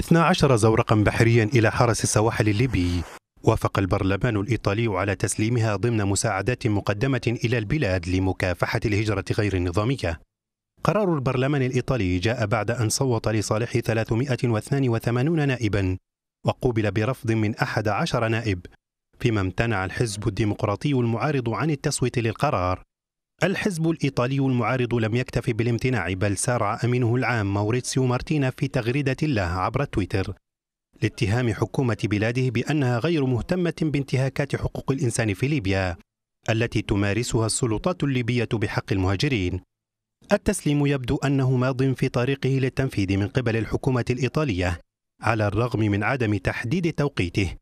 12 زورقا بحريا إلى حرس السواحل الليبي وافق البرلمان الإيطالي على تسليمها ضمن مساعدات مقدمة إلى البلاد لمكافحة الهجرة غير النظامية قرار البرلمان الإيطالي جاء بعد أن صوت لصالح 382 نائبا وقوبل برفض من 11 نائب فيما امتنع الحزب الديمقراطي المعارض عن التصويت للقرار الحزب الإيطالي المعارض لم يكتف بالامتناع بل سارع أمينه العام موريتسيو مارتينا في تغريدة له عبر تويتر لاتهام حكومة بلاده بأنها غير مهتمة بانتهاكات حقوق الإنسان في ليبيا التي تمارسها السلطات الليبية بحق المهاجرين التسليم يبدو أنه ماض في طريقه للتنفيذ من قبل الحكومة الإيطالية على الرغم من عدم تحديد توقيته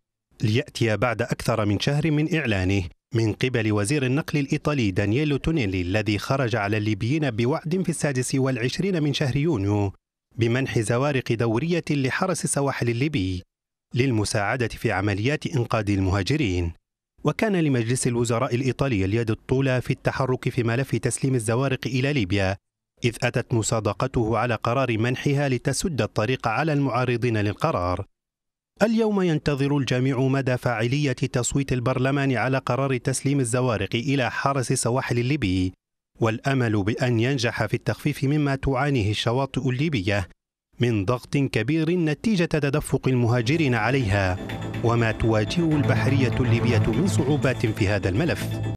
ليأتي بعد أكثر من شهر من إعلانه من قبل وزير النقل الإيطالي دانييلو تونيلي الذي خرج على الليبيين بوعد في السادس والعشرين من شهر يونيو بمنح زوارق دورية لحرس السواحل الليبي للمساعدة في عمليات إنقاذ المهاجرين وكان لمجلس الوزراء الإيطالي اليد الطولى في التحرك في ملف تسليم الزوارق إلى ليبيا إذ أتت مصادقته على قرار منحها لتسد الطريق على المعارضين للقرار اليوم ينتظر الجميع مدى فاعلية تصويت البرلمان على قرار تسليم الزوارق إلى حرس السواحل الليبي والأمل بأن ينجح في التخفيف مما تعانيه الشواطئ الليبية من ضغط كبير نتيجة تدفق المهاجرين عليها وما تواجه البحرية الليبية من صعوبات في هذا الملف